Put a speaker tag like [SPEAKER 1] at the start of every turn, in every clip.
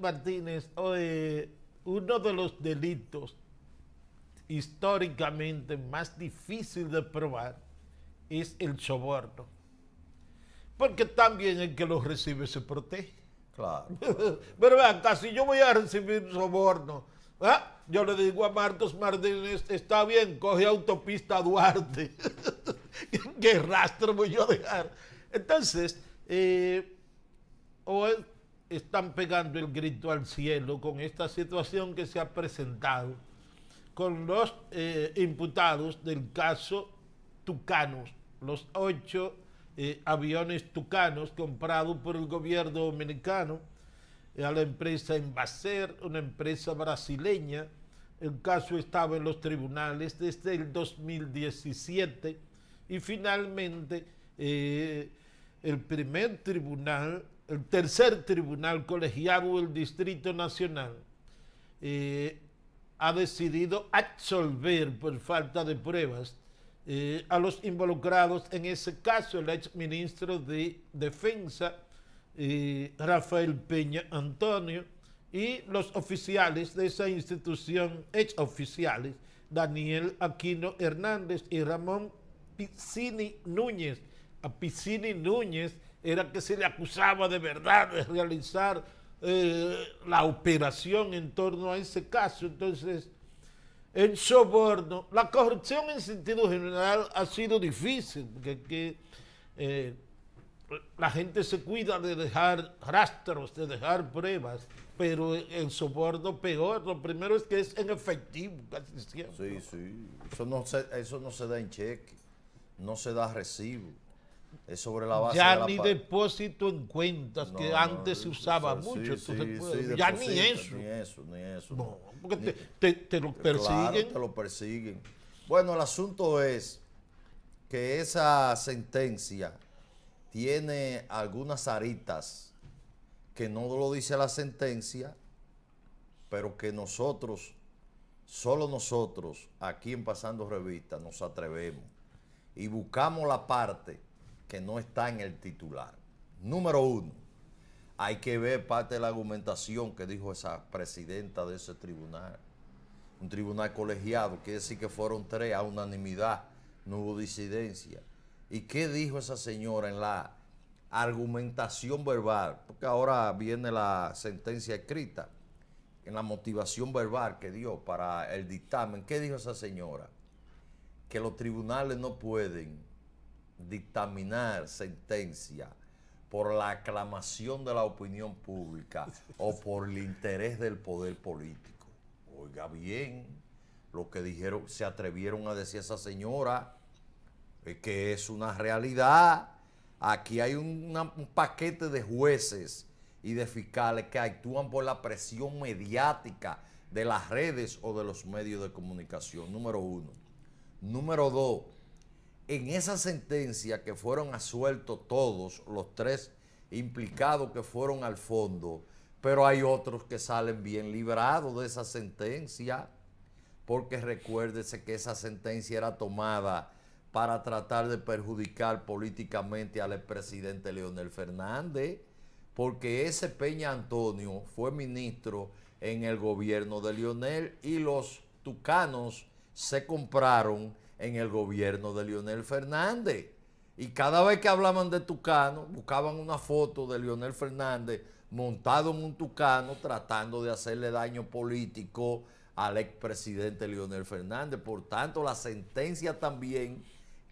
[SPEAKER 1] Martínez, uno de los delitos históricamente más difícil de probar es el soborno. Porque también el que lo recibe se protege. Claro. Pero vean, casi yo voy a recibir soborno. ¿ah? Yo le digo a Marcos Martínez, está bien, coge autopista Duarte. ¿Qué rastro voy yo a dejar? Entonces, hoy. Eh, o están pegando el grito al cielo con esta situación que se ha presentado con los eh, imputados del caso Tucanos, los ocho eh, aviones Tucanos comprados por el gobierno dominicano eh, a la empresa Envaser, una empresa brasileña. El caso estaba en los tribunales desde el 2017 y finalmente el primer tribunal el tercer tribunal colegiado del Distrito Nacional eh, ha decidido absolver por falta de pruebas eh, a los involucrados en ese caso, el ex ministro de Defensa, eh, Rafael Peña Antonio, y los oficiales de esa institución, ex oficiales, Daniel Aquino Hernández y Ramón Piscini Núñez. A Núñez era que se le acusaba de verdad de realizar eh, la operación en torno a ese caso. Entonces, el soborno, la corrupción en sentido general ha sido difícil, porque eh, la gente se cuida de dejar rastros, de dejar pruebas, pero el soborno peor, lo primero es que es en efectivo, casi siempre.
[SPEAKER 2] Sí, sí, no eso no se da en cheque, no se da recibo sobre la base. Ya ni
[SPEAKER 1] depósito en cuentas, que antes se usaba mucho. Pues, ya ni eso.
[SPEAKER 2] Ni eso, ni eso. No, porque te, lo persiguen. te lo persiguen. Bueno, el asunto es que esa sentencia tiene algunas aritas que no lo dice la sentencia, pero que nosotros, solo nosotros, aquí en Pasando Revista, nos atrevemos y buscamos la parte que no está en el titular. Número uno, hay que ver parte de la argumentación que dijo esa presidenta de ese tribunal. Un tribunal colegiado, quiere decir que fueron tres a unanimidad, no hubo disidencia. ¿Y qué dijo esa señora en la argumentación verbal? Porque ahora viene la sentencia escrita, en la motivación verbal que dio para el dictamen. ¿Qué dijo esa señora? Que los tribunales no pueden dictaminar sentencia por la aclamación de la opinión pública o por el interés del poder político. Oiga bien, lo que dijeron, se atrevieron a decir esa señora, es eh, que es una realidad. Aquí hay un paquete de jueces y de fiscales que actúan por la presión mediática de las redes o de los medios de comunicación, número uno. Número dos, en esa sentencia que fueron asueltos todos los tres implicados que fueron al fondo, pero hay otros que salen bien librados de esa sentencia, porque recuérdese que esa sentencia era tomada para tratar de perjudicar políticamente al presidente Leonel Fernández, porque ese Peña Antonio fue ministro en el gobierno de Leonel y los tucanos se compraron en el gobierno de Leonel Fernández. Y cada vez que hablaban de Tucano, buscaban una foto de Leonel Fernández montado en un Tucano tratando de hacerle daño político al expresidente Leonel Fernández. Por tanto, la sentencia también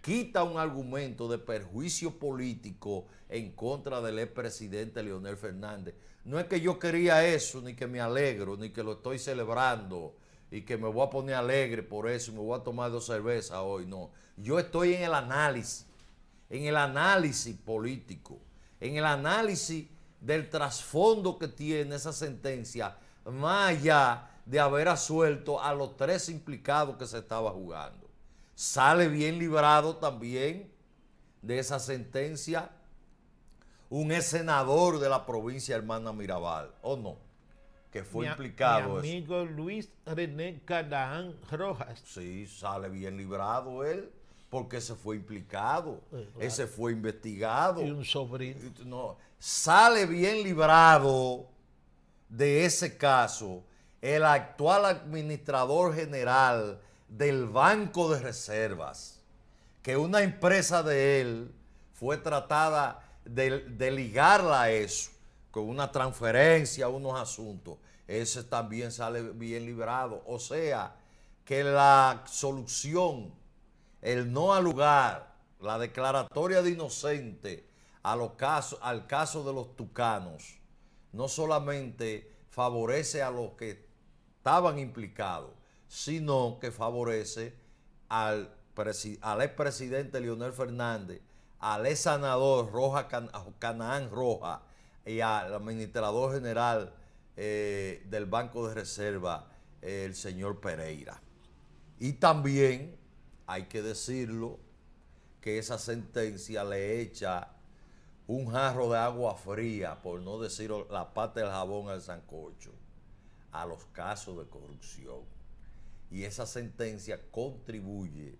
[SPEAKER 2] quita un argumento de perjuicio político en contra del expresidente Leonel Fernández. No es que yo quería eso, ni que me alegro, ni que lo estoy celebrando y que me voy a poner alegre por eso, y me voy a tomar dos cervezas hoy, no. Yo estoy en el análisis, en el análisis político, en el análisis del trasfondo que tiene esa sentencia, más allá de haber asuelto a los tres implicados que se estaba jugando. Sale bien librado también de esa sentencia un ex senador de la provincia hermana Mirabal, ¿o no? que fue implicado. Mi
[SPEAKER 1] amigo Luis René Cadaán Rojas. Sí,
[SPEAKER 2] sale bien librado él, porque se fue implicado, eh, ese fue investigado.
[SPEAKER 1] Y un sobrino. No,
[SPEAKER 2] sale bien librado de ese caso el actual administrador general del Banco de Reservas, que una empresa de él fue tratada de ligarla a eso con una transferencia, unos asuntos, ese también sale bien librado. O sea, que la solución, el no al la declaratoria de inocente a los casos, al caso de los tucanos, no solamente favorece a los que estaban implicados, sino que favorece al, al expresidente Leonel Fernández, al ex sanador Canaán Roja, y al administrador general eh, del Banco de Reserva, el señor Pereira. Y también, hay que decirlo, que esa sentencia le echa un jarro de agua fría, por no decir la pata del jabón al sancocho, a los casos de corrupción. Y esa sentencia contribuye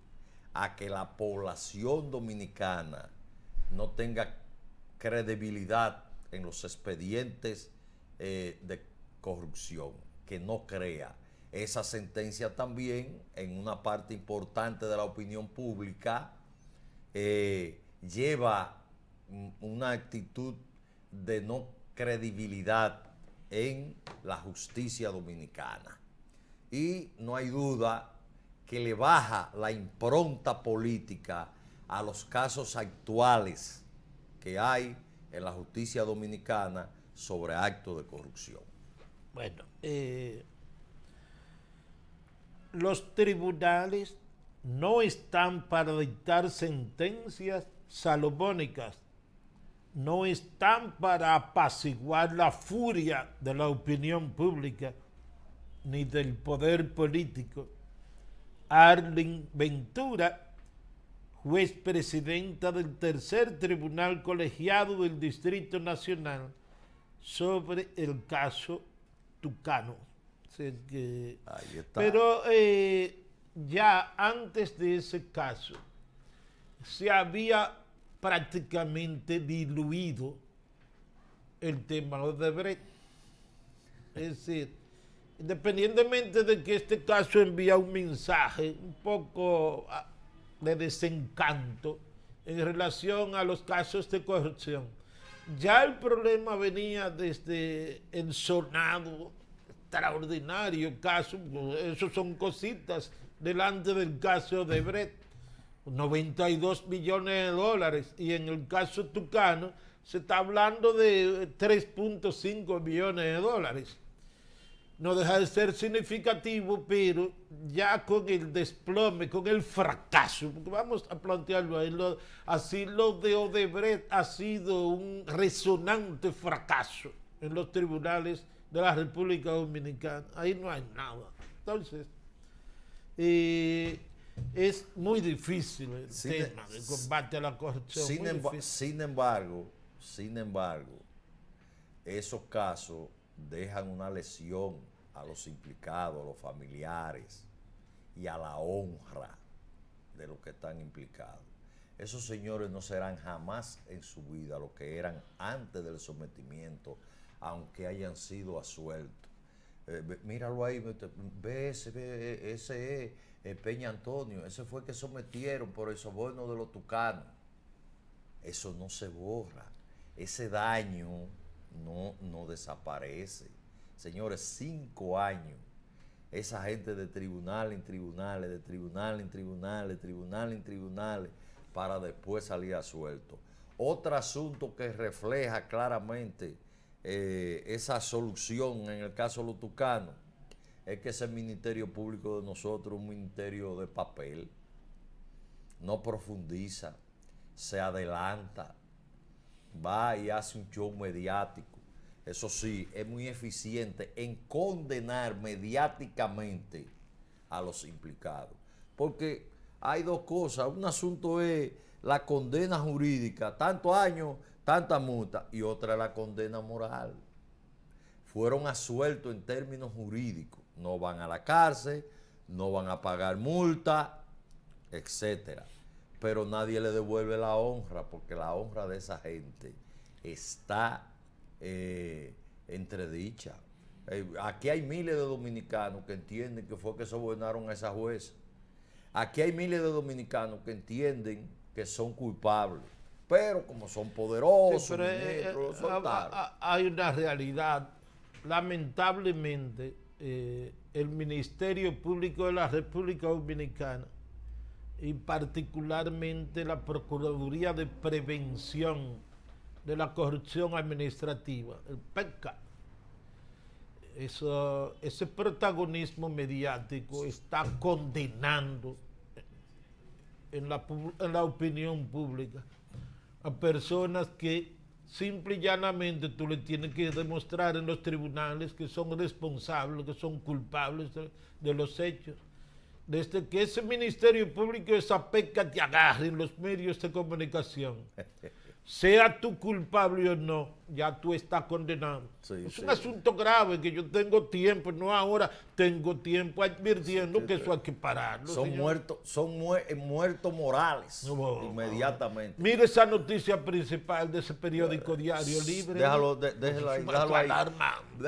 [SPEAKER 2] a que la población dominicana no tenga credibilidad en los expedientes eh, de corrupción, que no crea. Esa sentencia también, en una parte importante de la opinión pública, eh, lleva una actitud de no credibilidad en la justicia dominicana. Y no hay duda que le baja la impronta política a los casos actuales que hay en la justicia dominicana sobre actos de corrupción.
[SPEAKER 1] Bueno, eh, los tribunales no están para dictar sentencias salomónicas, no están para apaciguar la furia de la opinión pública ni del poder político. Arlen Ventura juez presidenta del tercer tribunal colegiado del Distrito Nacional sobre el caso Tucano. Pero eh, ya antes de ese caso se había prácticamente diluido el tema de Brecht. Es decir, independientemente de que este caso envía un mensaje un poco de desencanto en relación a los casos de corrupción. Ya el problema venía desde el sonado extraordinario caso, eso son cositas delante del caso de Brett, 92 millones de dólares, y en el caso Tucano se está hablando de 3.5 millones de dólares no deja de ser significativo, pero ya con el desplome, con el fracaso, porque vamos a plantearlo ahí, así lo de Odebrecht ha sido un resonante fracaso en los tribunales de la República Dominicana, ahí no hay nada. Entonces, eh, es muy difícil el tema del em-, combate a la corrupción. Em-, sin
[SPEAKER 2] embargo, sin embargo, esos casos dejan una lesión a los implicados, a los familiares y a la honra de los que están implicados. Esos señores no serán jamás en su vida lo que eran antes del sometimiento, aunque hayan sido asueltos. Eh, míralo ahí, ve ese, e, ese eh, Peña Antonio, ese fue que sometieron por el soborno de los tucanos. Eso no se borra. Ese daño no, no desaparece. Señores, cinco años. Esa gente de tribunal en tribunales, de tribunal en tribunales, tribunal en tribunales, para después salir a suelto. Otro asunto que refleja claramente eh, esa solución en el caso Lutucano es que ese Ministerio Público de nosotros, un ministerio de papel, no profundiza, se adelanta, va y hace un show mediático. Eso sí, es muy eficiente en condenar mediáticamente a los implicados. Porque hay dos cosas. Un asunto es la condena jurídica, tantos años, tanta multa, y otra es la condena moral. Fueron asueltos en términos jurídicos. No van a la cárcel, no van a pagar multa, etcétera pero nadie le devuelve la honra, porque la honra de esa gente está eh, entredicha. Eh, aquí hay miles de dominicanos que entienden que fue que sobornaron a esa jueza. Aquí hay miles de dominicanos que entienden que son culpables. Pero como son poderosos, eh,
[SPEAKER 1] hay una realidad. Lamentablemente, el Ministerio Público de la República Dominicana y particularmente la Procuraduría de Prevención de la Corrupción Administrativa, el PECA. ese protagonismo mediático está condenando en la, opinión pública a personas que simple y llanamente tú le tienes que demostrar en los tribunales que son responsables, que son culpables de los hechos desde que ese Ministerio Público esa peca te agarre en los medios de comunicación, sea tú culpable o no, ya tú estás condenado. es un asunto grave que yo tengo tiempo, no ahora, tengo tiempo advirtiendo que eso hay que pararlo. Son muertos
[SPEAKER 2] son eh, muertos morales inmediatamente.
[SPEAKER 1] mire esa noticia principal de ese periódico Diario Libre. Déjalo, déjalo Déjalo ahí.